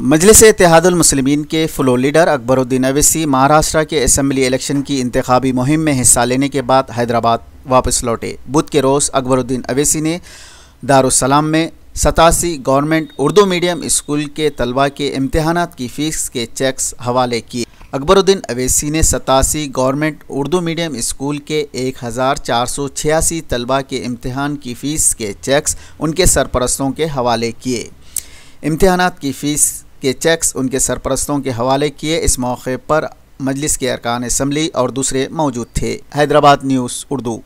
मजलिस इतिहादुलमसलमिन के floor leader Akbaruddin Owaisi Maharashtra के assembly election की इंतबी मुहिम में हिस्सा लेने के बाद हैदराबाद वापस लौटे बुध के रोज़ अकबरुद्दीन अवैसी ने दारुसलाम में सतासी गवर्नमेंट उर्दू मीडियम स्कूल के तलबा के इम्तहान की फ़ीस के चेक्स हवाले किए अकबरुद्दीन अवैसी ने सतासी गवर्नमेंट उर्दू मीडियम स्कूल के एक हज़ार चार सौ छियासी तलबा के इम्तहान की फ़ीस के चेक्स उनके सरपरस्तों के हवाले किए इम्तहान की फ़ीस के चेक्स उनके सरपरस्तों के हवाले किए इस मौके पर मजलिस के अरकान इसम्बली और दूसरे मौजूद थे हैदराबाद न्यूज़ उर्दू